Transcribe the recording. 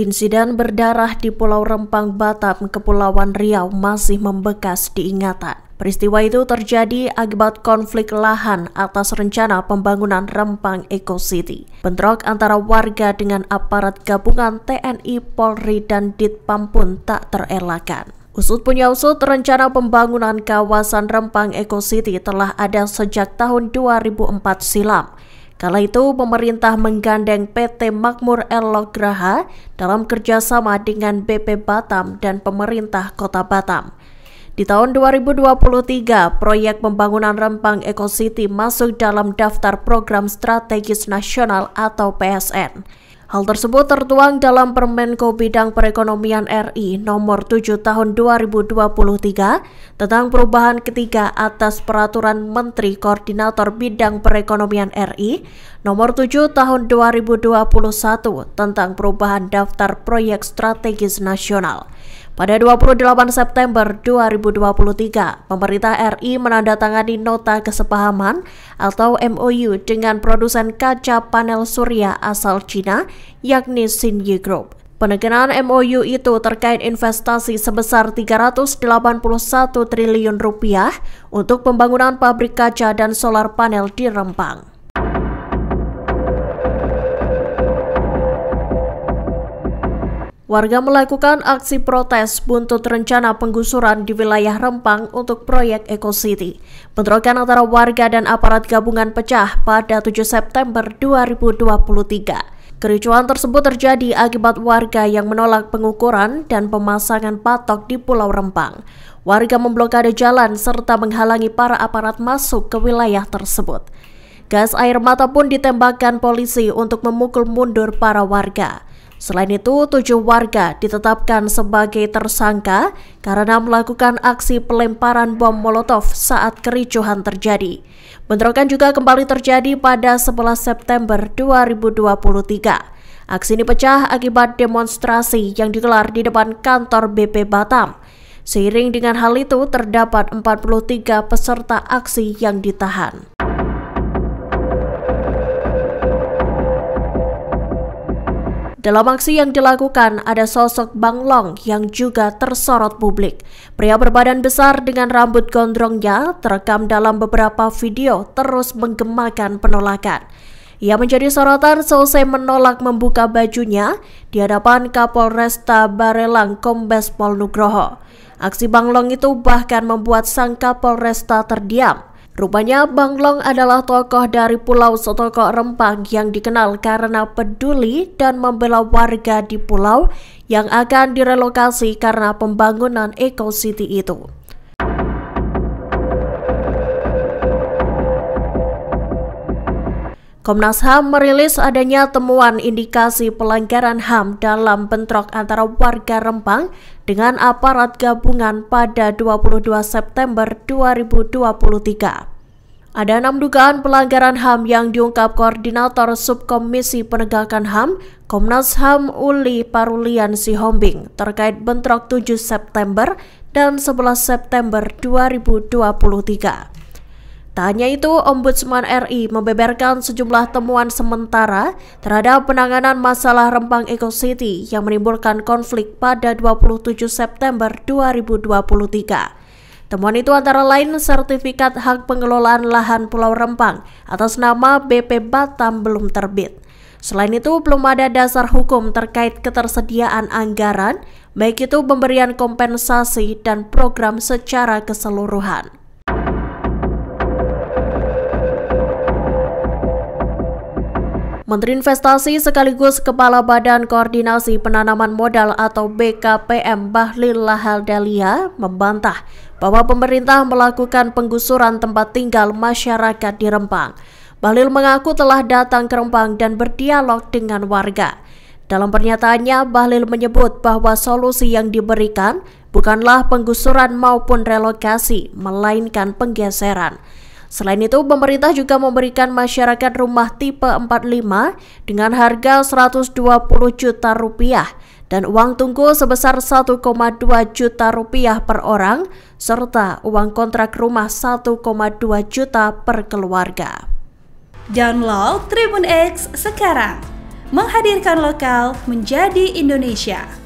Insiden berdarah di Pulau Rempang, Batam, Kepulauan Riau masih membekas diingatan. Peristiwa itu terjadi akibat konflik lahan atas rencana pembangunan Rempang Eco City. Bentrok antara warga dengan aparat gabungan TNI, Polri, dan Ditpam pun tak terelakkan. Usut punya usut, rencana pembangunan kawasan Rempang Eco City telah ada sejak tahun 2004 silam. Kala itu, pemerintah menggandeng PT Makmur Elograha dalam kerjasama dengan BP Batam dan pemerintah kota Batam. Di tahun 2023, proyek pembangunan Rempang Eco City masuk dalam daftar program strategis nasional atau PSN. Hal tersebut tertuang dalam Permenko Bidang Perekonomian RI Nomor 7 Tahun 2023 tentang perubahan ketiga atas Peraturan Menteri Koordinator Bidang Perekonomian RI Nomor 7 Tahun 2021 tentang perubahan daftar proyek strategis nasional. Pada 28 September 2023, pemerintah RI menandatangani nota kesepahaman atau MOU dengan produsen kaca panel surya asal Cina yakni Xinyi Group. Penekanan MOU itu terkait investasi sebesar 381 triliun rupiah untuk pembangunan pabrik kaca dan solar panel di Rempang. Warga melakukan aksi protes buntut rencana penggusuran di wilayah Rempang untuk proyek Eco City. Bentrokan antara warga dan aparat gabungan pecah pada 7 September 2023. Kericuan tersebut terjadi akibat warga yang menolak pengukuran dan pemasangan patok di Pulau Rempang. Warga memblokade jalan serta menghalangi para aparat masuk ke wilayah tersebut. Gas air mata pun ditembakkan polisi untuk memukul mundur para warga. Selain itu, tujuh warga ditetapkan sebagai tersangka karena melakukan aksi pelemparan bom Molotov saat kericuhan terjadi. Bentrokan juga kembali terjadi pada 11 September 2023. Aksi ini pecah akibat demonstrasi yang digelar di depan kantor BP Batam. Seiring dengan hal itu, terdapat 43 peserta aksi yang ditahan. Dalam aksi yang dilakukan ada sosok Bang Long yang juga tersorot publik. Pria berbadan besar dengan rambut gondrongnya terekam dalam beberapa video terus menggemakan penolakan. Ia menjadi sorotan selesai menolak membuka bajunya di hadapan Kapolresta Barelang Kombes Pol Nugroho. Aksi Bang Long itu bahkan membuat sang Kapolresta terdiam Rupanya Bang Long adalah tokoh dari Pulau Sotoko Rempang yang dikenal karena peduli dan membela warga di pulau yang akan direlokasi karena pembangunan Eco City itu. Komnas HAM merilis adanya temuan indikasi pelanggaran HAM dalam bentrok antara warga Rempang dengan aparat gabungan pada 22 September 2023. Ada enam dugaan pelanggaran HAM yang diungkap Koordinator Subkomisi Penegakan HAM, Komnas HAM Uli Parulian Sihombing terkait bentrok 7 September dan 11 September 2023. Tak hanya itu, Ombudsman RI membeberkan sejumlah temuan sementara terhadap penanganan masalah Rempang Eco City yang menimbulkan konflik pada 27 September 2023. Temuan itu antara lain sertifikat hak pengelolaan lahan Pulau Rempang atas nama BP Batam belum terbit. Selain itu, belum ada dasar hukum terkait ketersediaan anggaran, baik itu pemberian kompensasi dan program secara keseluruhan. Menteri Investasi sekaligus Kepala Badan Koordinasi Penanaman Modal atau BKPM Bahlil Lahal membantah bahwa pemerintah melakukan penggusuran tempat tinggal masyarakat di Rempang. Bahlil mengaku telah datang ke Rempang dan berdialog dengan warga. Dalam pernyataannya, Bahlil menyebut bahwa solusi yang diberikan bukanlah penggusuran maupun relokasi, melainkan penggeseran. Selain itu, pemerintah juga memberikan masyarakat rumah tipe 45 dengan harga 120 juta rupiah dan uang tunggu sebesar 1,2 juta rupiah per orang serta uang kontrak rumah 1,2 juta per keluarga. Download Tribun X sekarang. Menghadirkan lokal menjadi Indonesia.